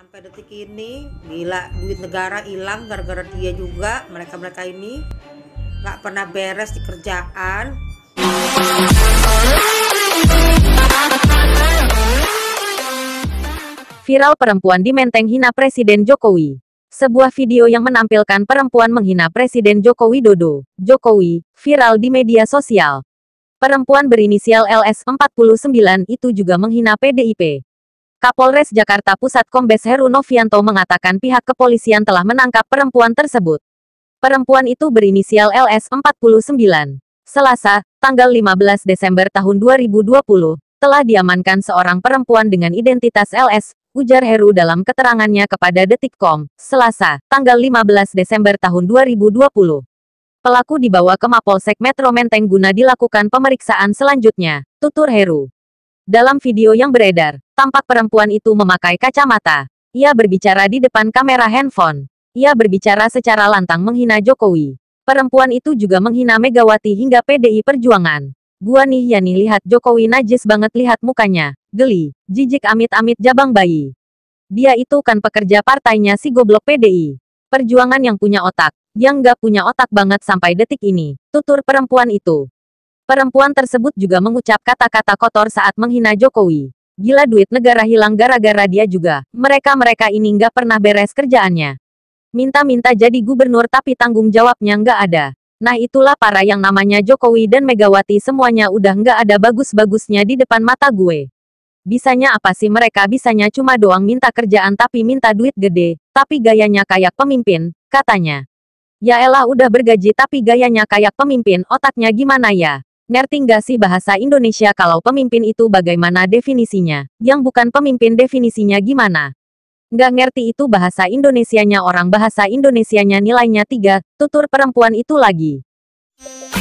sampai detik ini gila duit negara hilang gara-gara dia juga mereka-mereka ini nggak pernah beres di kerjaan Viral perempuan di Menteng hina Presiden Jokowi Sebuah video yang menampilkan perempuan menghina Presiden Joko Widodo, Jokowi, viral di media sosial. Perempuan berinisial LS49 itu juga menghina PDIP. Kapolres Jakarta Pusat Kombes Heru Novianto mengatakan pihak kepolisian telah menangkap perempuan tersebut. Perempuan itu berinisial LS 49. Selasa, tanggal 15 Desember tahun 2020, telah diamankan seorang perempuan dengan identitas LS, ujar Heru dalam keterangannya kepada Detikcom, Selasa, tanggal 15 Desember tahun 2020. Pelaku dibawa ke Mapolsek Metro Menteng guna dilakukan pemeriksaan selanjutnya, tutur Heru. Dalam video yang beredar, tampak perempuan itu memakai kacamata. Ia berbicara di depan kamera handphone. Ia berbicara secara lantang menghina Jokowi. Perempuan itu juga menghina Megawati hingga PDI Perjuangan. Gua nih ya nih lihat Jokowi najis banget lihat mukanya. Geli, jijik amit-amit jabang bayi. Dia itu kan pekerja partainya si goblok PDI. Perjuangan yang punya otak, yang gak punya otak banget sampai detik ini, tutur perempuan itu. Perempuan tersebut juga mengucap kata-kata kotor saat menghina Jokowi. Gila duit negara hilang gara-gara dia juga. Mereka-mereka ini nggak pernah beres kerjaannya. Minta-minta jadi gubernur tapi tanggung jawabnya nggak ada. Nah itulah para yang namanya Jokowi dan Megawati semuanya udah nggak ada bagus-bagusnya di depan mata gue. Bisanya apa sih mereka bisanya cuma doang minta kerjaan tapi minta duit gede, tapi gayanya kayak pemimpin, katanya. Ya elah udah bergaji tapi gayanya kayak pemimpin, otaknya gimana ya? Ngerti nggak sih bahasa Indonesia kalau pemimpin itu bagaimana definisinya? Yang bukan pemimpin definisinya gimana? Nggak ngerti itu bahasa Indonesianya orang bahasa Indonesianya nilainya tiga, tutur perempuan itu lagi.